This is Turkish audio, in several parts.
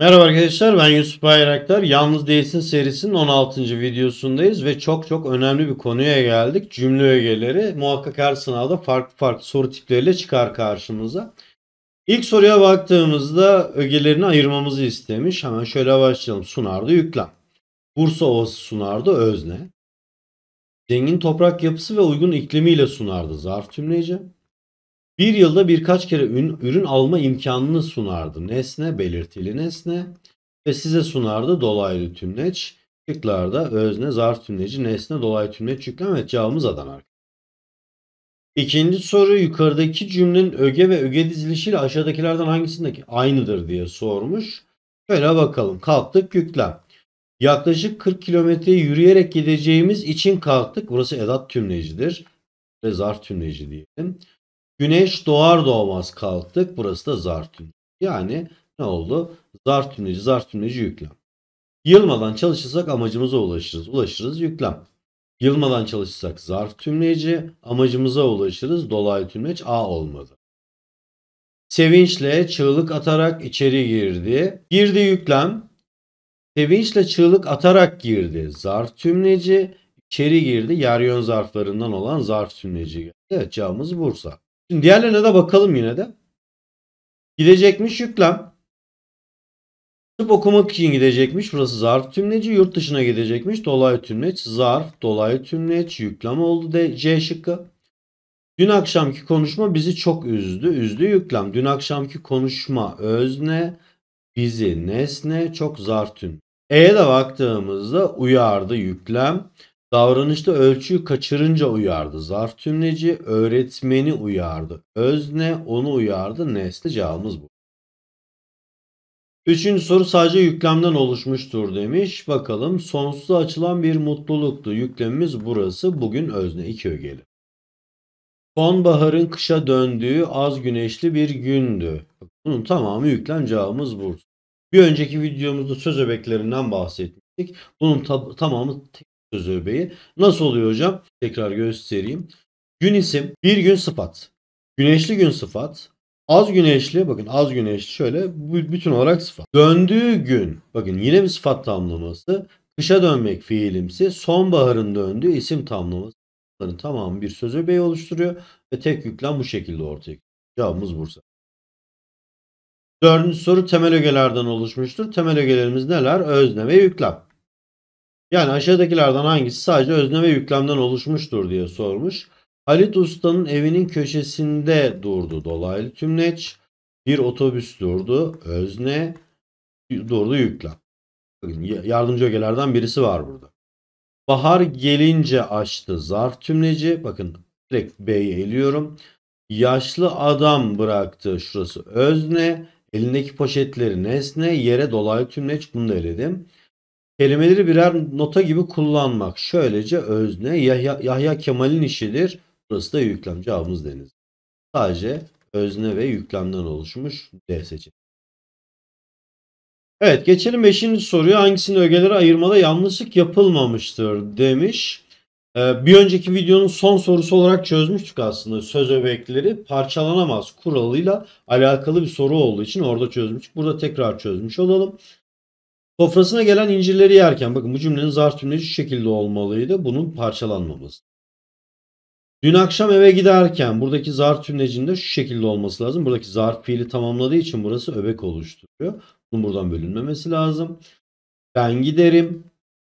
Merhaba arkadaşlar ben Yusuf Bayraktar. Yalnız Değilsin serisinin 16. videosundayız ve çok çok önemli bir konuya geldik. Cümle ögeleri muhakkak her sınavda farklı farklı soru tipleriyle çıkar karşımıza. İlk soruya baktığımızda ögelerini ayırmamızı istemiş. Hemen şöyle başlayalım. Sunarda yüklem. Bursa Ovası Sunarda özne. Zengin toprak yapısı ve uygun iklimiyle Sunarda zarf tümleyeceğim. Bir yılda birkaç kere ürün, ürün alma imkanını sunardı nesne, belirtili nesne ve size sunardı dolaylı tümleç. Şıklarda özne, zarf tümleci, nesne, dolaylı tümleç yüklem ve cevabımız Adana. İkinci soru yukarıdaki cümlenin öge ve öge dizilişiyle aşağıdakilerden hangisindeki aynıdır diye sormuş. Şöyle bakalım. Kalktık yüklem. Yaklaşık 40 kilometre yürüyerek gideceğimiz için kalktık. Burası edat tümlecidir. Ve zarf tümleci diyelim. Güneş doğar doğmaz kalktık. Burası da zartün. Yani ne oldu? Zartünleci, zartünleci yüklem. Yılmadan çalışırsak amacımıza ulaşırız. Ulaşırız yüklem. Yılmadan çalışırsak zarf tümleci, amacımıza ulaşırız dolaylı tümleç A olmadı. Sevinçle çığlık atarak içeri girdi. Girdi yüklem. Sevinçle çığlık atarak girdi. Zarf tümleci içeri girdi. Yer yön zarflarından olan zarf tümleci. Evet cevabımız Bursa. Şimdi diğerlerine de bakalım yine de. Gidecekmiş yüklem. Tıp okumak için gidecekmiş. Burası zarf tümleci. Yurt dışına gidecekmiş. Dolaylı tümleç. Zarf, dolaylı tümleç. Yüklem oldu de C şıkkı. Dün akşamki konuşma bizi çok üzdü. Üzdü yüklem. Dün akşamki konuşma özne, bizi nesne, çok zarf tüm. E'ye de baktığımızda uyardı yüklem. Davranışta ölçüyü kaçırınca uyardı. Zarf tümleci öğretmeni uyardı. Özne onu uyardı. Nesne cevabımız bu. Üçüncü soru sadece yüklemden oluşmuştur demiş. Bakalım sonsuza açılan bir mutluluktu. Yüklemimiz burası. Bugün özne iki ögeli. Sonbaharın kışa döndüğü az güneşli bir gündü. Bunun tamamı yüklem cevabımız burada. Bir önceki videomuzda söz öbeklerinden bahsetmiştik. Bunun tamamı tek öbeği. Nasıl oluyor hocam? Tekrar göstereyim. Gün isim, bir gün sıfat. Güneşli gün sıfat. Az güneşli, bakın az güneşli şöyle bütün olarak sıfat. Döndüğü gün, bakın yine bir sıfat tamlaması. Kışa dönmek fiilimsi, sonbaharın döndüğü isim tamlaması. Bunların tamamı bir söz öbeği oluşturuyor ve tek yüklem bu şekilde ortaya çıkıyor. Cevabımız Bursa. Dördüncü soru temel ögelerden oluşmuştur. Temel ögelerimiz neler? Özne ve yüklem. Yani aşağıdakilerden hangisi sadece özne ve yüklemden oluşmuştur diye sormuş. Halit Usta'nın evinin köşesinde durdu dolaylı tümleç. Bir otobüs durdu. Özne durdu yüklem. Yardımcı ögelerden birisi var burada. Bahar gelince açtı zarf tümleci. Bakın direkt B'yi eliyorum. Yaşlı adam bıraktı şurası özne. Elindeki poşetleri nesne. Yere dolaylı tümleç bunu da eledim. Kelimeleri birer nota gibi kullanmak. Şöylece özne Yahya, Yahya Kemal'in işidir. Burası da yüklem. Cevabımız deniz. Sadece özne ve yüklemden oluşmuş D seçeneği. Evet geçelim 5. soruya. Hangisini ögelere ayırmada yanlışlık yapılmamıştır demiş. Ee, bir önceki videonun son sorusu olarak çözmüştük aslında söz öbekleri parçalanamaz kuralıyla alakalı bir soru olduğu için orada çözmüştük. Burada tekrar çözmüş olalım. Sofrasına gelen incirleri yerken bakın bu cümlenin zarf cümlesi şu şekilde olmalıydı. Bunun parçalanmaması. Dün akşam eve giderken buradaki zarf cümlecinde şu şekilde olması lazım. Buradaki zarf fiili tamamladığı için burası öbek oluşturuyor. Bunun buradan bölünmemesi lazım. Ben giderim.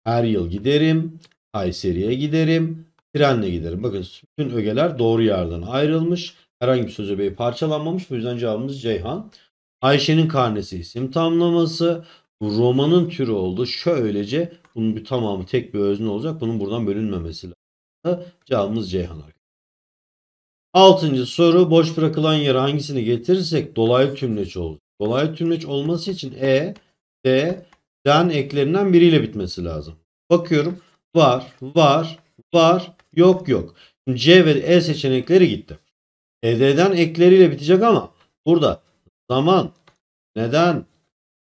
Her yıl giderim. Kayseri'ye giderim. Trenle giderim. Bakın bütün ögeler doğru yerden ayrılmış. Herhangi bir söz öbeği parçalanmamış. Bu yüzden cevabımız Ceyhan. Ayşe'nin karnesi isim tamlaması bu romanın türü oldu. Şöylece bunun bir tamamı tek bir özne olacak. Bunun buradan bölünmemesi lazım. Cevabımız Ceyhan arkadaşlar. Altıncı soru boş bırakılan yere hangisini getirirsek dolaylı tümleç olur. Dolaylı tümleç olması için E, D, den eklerinden biriyle bitmesi lazım. Bakıyorum var, var, var, yok, yok. C ve E seçenekleri gitti. E, ED'den ekleriyle bitecek ama burada zaman, neden,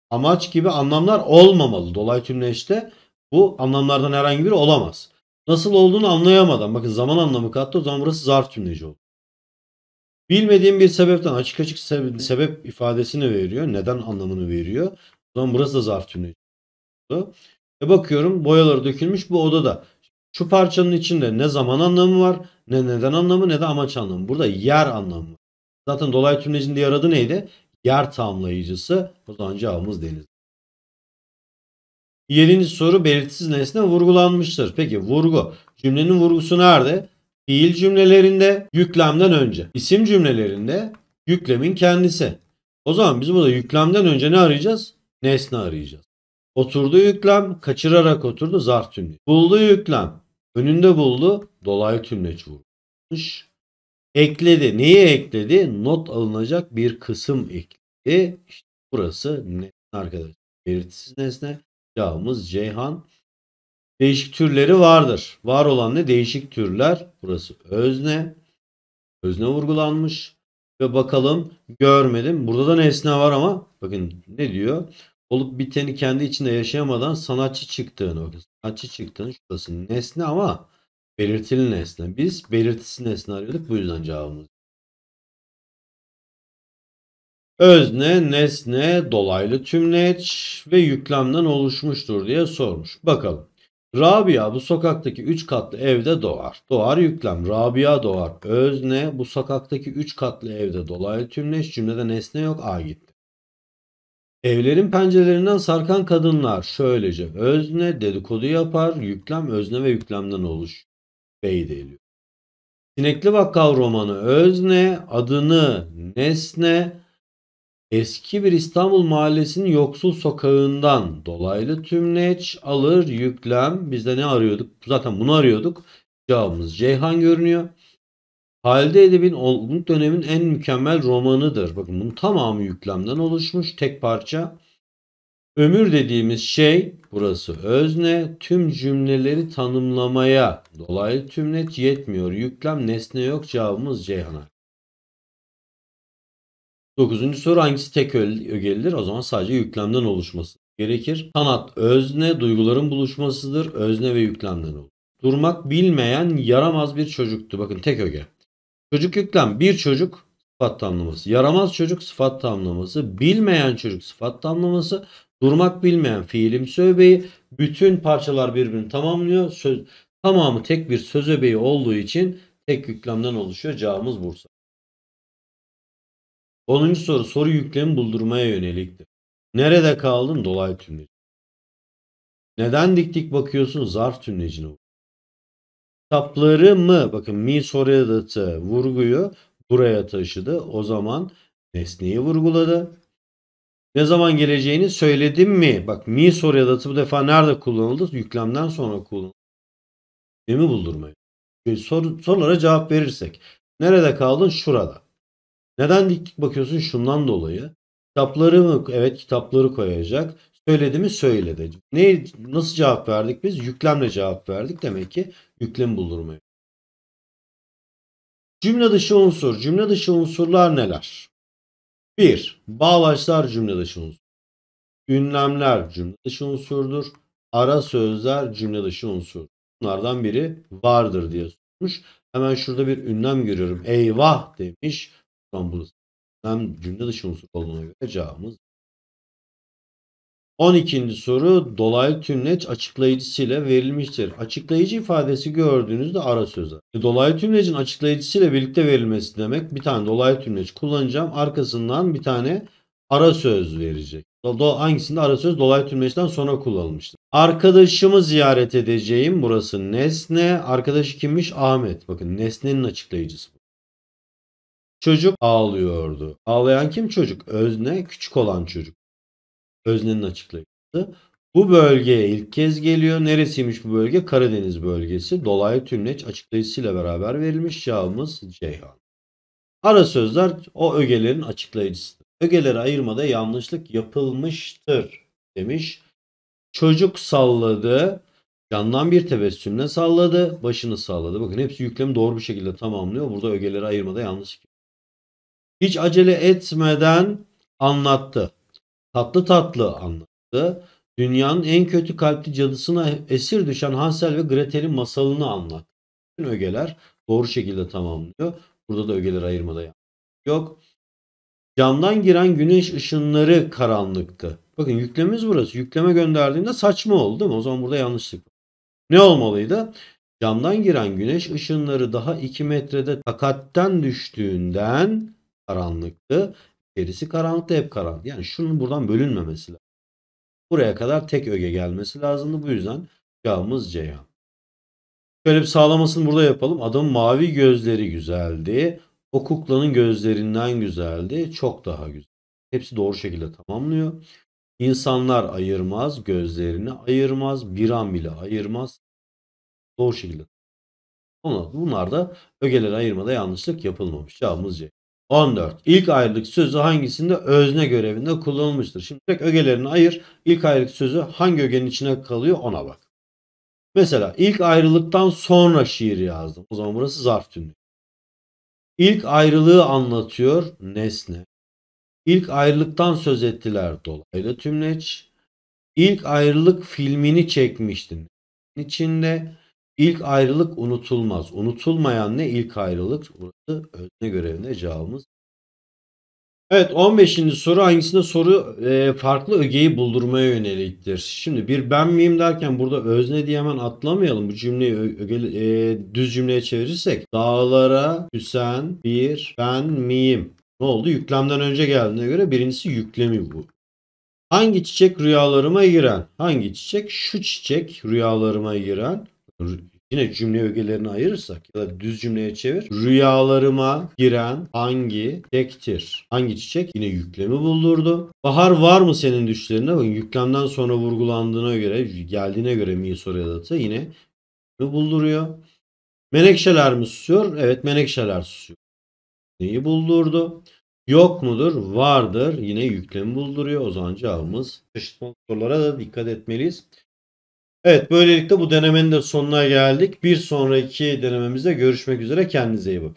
amaç gibi anlamlar olmamalı. Dolayı tümleşte bu anlamlardan herhangi biri olamaz. Nasıl olduğunu anlayamadan bakın zaman anlamı kattı o zaman burası zarf tümleci oldu. Bilmediğim bir sebepten açık açık sebep, ifadesini veriyor. Neden anlamını veriyor. O zaman burası da zarf tümleci oldu. Ve bakıyorum boyaları dökülmüş bu odada. Şu parçanın içinde ne zaman anlamı var, ne neden anlamı, ne de amaç anlamı. Burada yer anlamı Zaten dolay tümlecinde yer adı neydi? yer tamlayıcısı. O zaman cevabımız deniz. Yedinci soru belirtisiz nesne vurgulanmıştır. Peki vurgu. Cümlenin vurgusu nerede? Fiil cümlelerinde yüklemden önce. İsim cümlelerinde yüklemin kendisi. O zaman biz burada yüklemden önce ne arayacağız? Nesne arayacağız. Oturdu yüklem, kaçırarak oturdu zarf tümleç. Buldu yüklem, önünde buldu, dolaylı tümleç vurmuş ekledi. Neyi ekledi? Not alınacak bir kısım ekledi. İşte burası ne arkadaşlar? Belirtisiz nesne. Cevabımız Ceyhan. Değişik türleri vardır. Var olan ne? Değişik türler. Burası özne. Özne vurgulanmış. Ve bakalım görmedim. Burada da nesne var ama bakın ne diyor? Olup biteni kendi içinde yaşayamadan sanatçı çıktığını. Sanatçı çıktığını şurası nesne ama Belirtili nesne. Biz belirtisiz nesne arıyorduk. Bu yüzden cevabımız. Özne, nesne, dolaylı tümleç ve yüklemden oluşmuştur diye sormuş. Bakalım. Rabia bu sokaktaki 3 katlı evde doğar. Doğar yüklem. Rabia doğar. Özne bu sokaktaki 3 katlı evde dolaylı tümleç cümlede nesne yok. A gitti. Evlerin pencerelerinden sarkan kadınlar şöylece özne dedikodu yapar. Yüklem özne ve yüklemden oluş. B'yi de eliyor. Sinekli Bakkal romanı özne, adını nesne, eski bir İstanbul mahallesinin yoksul sokağından dolaylı tümleç alır yüklem. Biz de ne arıyorduk? Zaten bunu arıyorduk. Cevabımız Ceyhan görünüyor. Halide Edeb'in olgunluk dönemin en mükemmel romanıdır. Bakın bunun tamamı yüklemden oluşmuş. Tek parça. Ömür dediğimiz şey burası özne tüm cümleleri tanımlamaya dolaylı tümlet yetmiyor. Yüklem nesne yok cevabımız Ceyhan Dokuzuncu soru hangisi tek ögelidir? O zaman sadece yüklemden oluşması gerekir. Sanat özne duyguların buluşmasıdır. Özne ve yüklemden olur. Durmak bilmeyen yaramaz bir çocuktu. Bakın tek öge. Çocuk yüklem bir çocuk sıfat tamlaması. Yaramaz çocuk sıfat tamlaması. Bilmeyen çocuk sıfat tamlaması. Durmak bilmeyen fiilim öbeği bütün parçalar birbirini tamamlıyor. Söz, tamamı tek bir söz öbeği olduğu için tek yüklemden oluşuyor. Cevabımız Bursa. 10. soru soru yüklemi buldurmaya yöneliktir. Nerede kaldın? Dolay tümleci. Neden dik dik bakıyorsun? Zarf tümlecine Kitapları mı? Bakın mi soruya da vurguyu buraya taşıdı. O zaman nesneyi vurguladı. Ne zaman geleceğini söyledim mi? Bak mi soruya datı bu defa nerede kullanıldı? Yüklemden sonra kullanıldı. Demi buldurmayı. Sor, sorulara cevap verirsek. Nerede kaldın? Şurada. Neden dik bakıyorsun? Şundan dolayı. Kitapları mı? Evet kitapları koyacak. Söyledi mi? Söyledi. Ne, nasıl cevap verdik biz? Yüklemle cevap verdik. Demek ki yüklem buldurmayı. Cümle dışı unsur. Cümle dışı unsurlar neler? 1. Bağlaçlar cümle dışı unsur. Ünlemler cümle dışı unsurdur. Ara sözler cümle dışı unsur. Bunlardan biri vardır diye sormuş. Hemen şurada bir ünlem görüyorum. Eyvah demiş. Buradan burası. Ünlem cümle dışı unsur olduğuna göre cevabımız 12. soru dolaylı tümleç açıklayıcısıyla verilmiştir. Açıklayıcı ifadesi gördüğünüzde ara sözü. Dolaylı tümlecin açıklayıcısıyla birlikte verilmesi demek bir tane dolaylı tümleç kullanacağım. Arkasından bir tane ara söz verecek. Hangisinde ara söz dolaylı tümleçten sonra kullanılmıştır. Arkadaşımı ziyaret edeceğim. Burası nesne. Arkadaşı kimmiş? Ahmet. Bakın nesnenin açıklayıcısı. Çocuk ağlıyordu. Ağlayan kim çocuk? Özne küçük olan çocuk. Özne'nin açıklaması. Bu bölgeye ilk kez geliyor. Neresiymiş bu bölge? Karadeniz bölgesi. Dolaylı tümleç açıklayıcısıyla beraber verilmiş cevabımız Ceyhan. Ara sözler o ögelerin açıklayıcısıdır. Ögeleri ayırmada yanlışlık yapılmıştır demiş. Çocuk salladı. Yandan bir tebessümle salladı. Başını salladı. Bakın hepsi yüklemi doğru bir şekilde tamamlıyor. Burada ögeleri ayırmada yanlışlık. Hiç acele etmeden anlattı tatlı tatlı anlattı. Dünyanın en kötü kalpli cadısına esir düşen Hansel ve Gretel'in masalını anlattı. Bütün ögeler doğru şekilde tamamlıyor. Burada da ögeler ayırmada yok. Camdan giren güneş ışınları karanlıktı. Bakın yüklememiz burası. Yükleme gönderdiğinde saçma oldu değil mi? O zaman burada yanlışlık var. Ne olmalıydı? Camdan giren güneş ışınları daha 2 metrede takatten düştüğünden karanlıktı gerisi karanlıkta hep karanlık. Yani şunun buradan bölünmemesi lazım. Buraya kadar tek öge gelmesi lazımdı. Bu yüzden cevabımız Ceyhan. Şöyle bir sağlamasını burada yapalım. Adam mavi gözleri güzeldi. O kuklanın gözlerinden güzeldi. Çok daha güzel. Hepsi doğru şekilde tamamlıyor. İnsanlar ayırmaz, gözlerini ayırmaz, bir an bile ayırmaz. Doğru şekilde. Bunlar da ögeleri ayırmada yanlışlık yapılmamış. Cevabımız C. 14. İlk ayrılık sözü hangisinde özne görevinde kullanılmıştır? Şimdi tek ögelerini ayır. İlk ayrılık sözü hangi ögenin içine kalıyor ona bak. Mesela ilk ayrılıktan sonra şiir yazdım. O zaman burası zarf tümlü. İlk ayrılığı anlatıyor nesne. İlk ayrılıktan söz ettiler dolaylı tümleç. İlk ayrılık filmini çekmiştin. İçinde İlk ayrılık unutulmaz. Unutulmayan ne? ilk ayrılık. Burası özne görevine cevabımız. Evet 15. soru hangisinde soru e, farklı ögeyi buldurmaya yöneliktir. Şimdi bir ben miyim derken burada özne diye hemen atlamayalım. Bu cümleyi öge, e, düz cümleye çevirirsek. Dağlara Hüsen bir ben miyim? Ne oldu? Yüklemden önce geldiğine göre birincisi yüklemi bu. Hangi çiçek rüyalarıma giren? Hangi çiçek? Şu çiçek rüyalarıma giren yine cümle ögelerini ayırırsak ya da düz cümleye çevir. Rüyalarıma giren hangi çiçektir? Hangi çiçek? Yine yüklemi buldurdu. Bahar var mı senin düşlerinde? Bakın yüklemden sonra vurgulandığına göre, geldiğine göre mi soru edatı yine bulduruyor. Menekşeler mi susuyor? Evet menekşeler susuyor. Neyi buldurdu? Yok mudur? Vardır. Yine yüklemi bulduruyor. O zaman cevabımız. Çeşitli sorulara da dikkat etmeliyiz. Evet böylelikle bu denemenin de sonuna geldik. Bir sonraki denememizde görüşmek üzere. Kendinize iyi bakın.